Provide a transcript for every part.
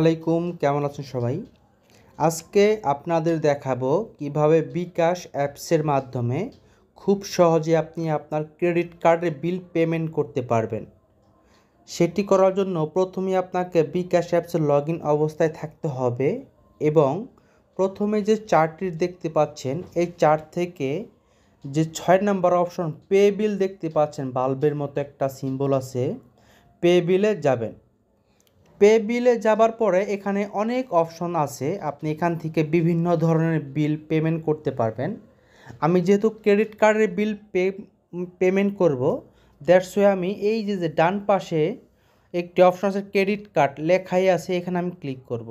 আলাইকুম কেমন আছেন সবাই আজকে আপনাদের দেখাবো কিভাবে বিকাশ অ্যাপসের মাধ্যমে খুব সহজে আপনি আপনার ক্রেডিট কার্ডের বিল পেমেন্ট করতে পারবেন সেটি করার জন্য প্রথমে আপনাকে বিকাশ অ্যাপসে লগ ইন অবস্থায় থাকতে হবে এবং প্রথমে যে চার্টটি দেখতে পাচ্ছেন এই চার্ট থেকে যে ছয় নম্বর অপশন পে বিল দেখতে পাচ্ছেন বাল্বের মতো একটা সিম্বল আছে পে বিলে যাবেন পে বিলে যাবার পরে এখানে অনেক অপশন আছে আপনি এখান থেকে বিভিন্ন ধরনের বিল পেমেন্ট করতে পারবেন আমি যেহেতু ক্রেডিট কার্ডের বিল পে পেমেন্ট করবো দ্যাটস ওয়ে আমি এই যে যে ডান পাশে একটি অপশন আছে ক্রেডিট কার্ড লেখাই আছে এখানে আমি ক্লিক করব।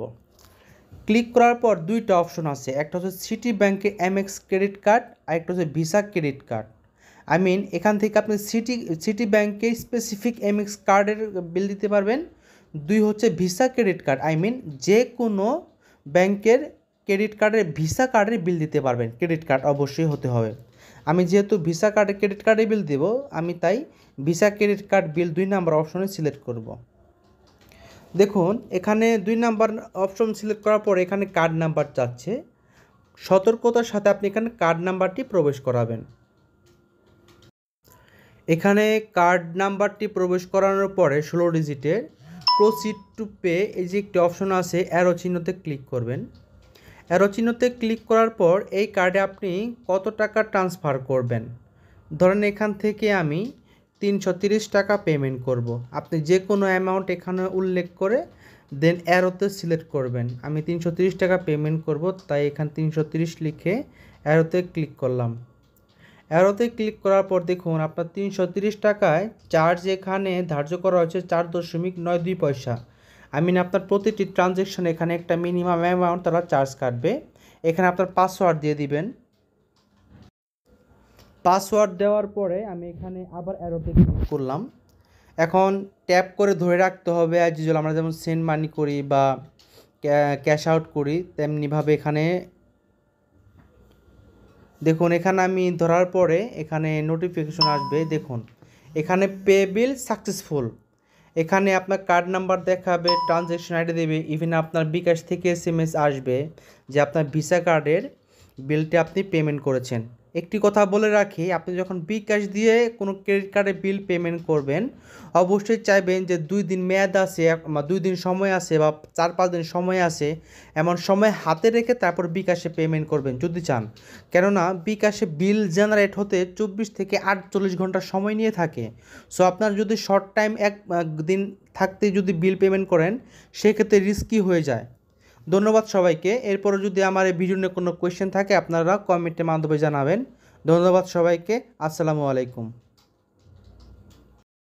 ক্লিক করার পর দুইটা অপশন আছে একটা হচ্ছে Citi M Amex credit card আর একটা হচ্ছে Visa credit card I mean এখান থেকে আপনি সিটি সিটি ব্যাঙ্কে স্পেসিফিক এমএক্স কার্ডের বিল দিতে পারবেন দুই হচ্ছে Visa credit card I mean যে কোনো ব্যাংকের ক্রেডিট কার্ডের ভিসা কার্ডের বিল দিতে পারবেন ক্রেডিট কার্ড অবশ্যই হতে হবে আমি যেহেতু ভিসা কার্ডের ক্রেডিট কার্ডে বিল দেব আমি তাই ভিসা ক্রেডিট কার্ড বিল দুই নাম্বার অপশনে সিলেক্ট করব দেখুন এখানে দুই নাম্বার অপশন সিলেক্ট করার পর এখানে কার্ড নাম্বার চাচ্ছে সতর্কতার সাথে আপনি এখানে কার্ড নাম্বারটি প্রবেশ করাবেন এখানে কার্ড নাম্বারটি প্রবেশ করানোর পরে ষোলো ডিজিটের প্রসিড টু পে এই যে একটি অপশন আছে অ্যারো চিহ্নতে ক্লিক করবেন অ্যারো চিহ্নতে ক্লিক করার পর এই কার্ডে আপনি কত টাকা ট্রান্সফার করবেন ধরেন এখান থেকে আমি তিনশো টাকা পেমেন্ট করব। আপনি যে কোনো অ্যামাউন্ট এখানে উল্লেখ করে দেন অ্যারোতে সিলেক্ট করবেন আমি তিনশো টাকা পেমেন্ট করব তাই এখান তিনশো লিখে অ্যারোতে ক্লিক করলাম অ্যারোতে ক্লিক করার পর দেখুন আপনার তিনশো টাকায় চার্জ এখানে ধার্য করা হয়েছে চার দশমিক নয় দুই পয়সা আই মিন আপনার প্রতিটি ট্রানজেকশন এখানে একটা মিনিমাম অ্যামাউন্ট তারা চার্জ কাটবে এখানে আপনার পাসওয়ার্ড দিয়ে দিবেন পাসওয়ার্ড দেওয়ার পরে আমি এখানে আবার অ্যারোতে ক্লিক করলাম এখন ট্যাপ করে ধরে রাখতে হবে আর আমরা যেমন সেন্ড মানি করি বা ক্যাশ আউট করি তেমনিভাবে এখানে দেখুন এখানে আমি ধরার পরে এখানে নোটিফিকেশন আসবে দেখুন এখানে পে বিল সাকসেসফুল এখানে আপনার কার্ড নাম্বার দেখাবে ট্রানজ্যাকশন আইডি দেবে ইভেন আপনার বিকাশ থেকে এস আসবে যে আপনার ভিসা কার্ডের বিলটি আপনি পেমেন্ট করেছেন একটি কথা বলে রাখি আপনি যখন বিকাশ দিয়ে কোনো ক্রেডিট কার্ডে বিল পেমেন্ট করবেন অবশ্যই চাইবেন যে দুই দিন মেয়াদ আছে দুই দিন সময় আছে বা চার পাঁচ দিন সময় আছে এমন সময় হাতে রেখে তারপর বিকাশে পেমেন্ট করবেন যদি চান কেননা বিকাশে বিল জেনারেট হতে চব্বিশ থেকে আটচল্লিশ ঘন্টা সময় নিয়ে থাকে সো আপনার যদি শর্ট টাইম এক দিন থাকতে যদি বিল পেমেন্ট করেন সেক্ষেত্রে রিস্কি হয়ে যায় ধন্যবাদ সবাইকে এরপরে যদি আমার এই ভিডিও নিয়ে কোনো কোয়েশ্চেন থাকে আপনারা কমেন্টের মাধ্যমে জানাবেন ধন্যবাদ সবাইকে আসসালামু আলাইকুম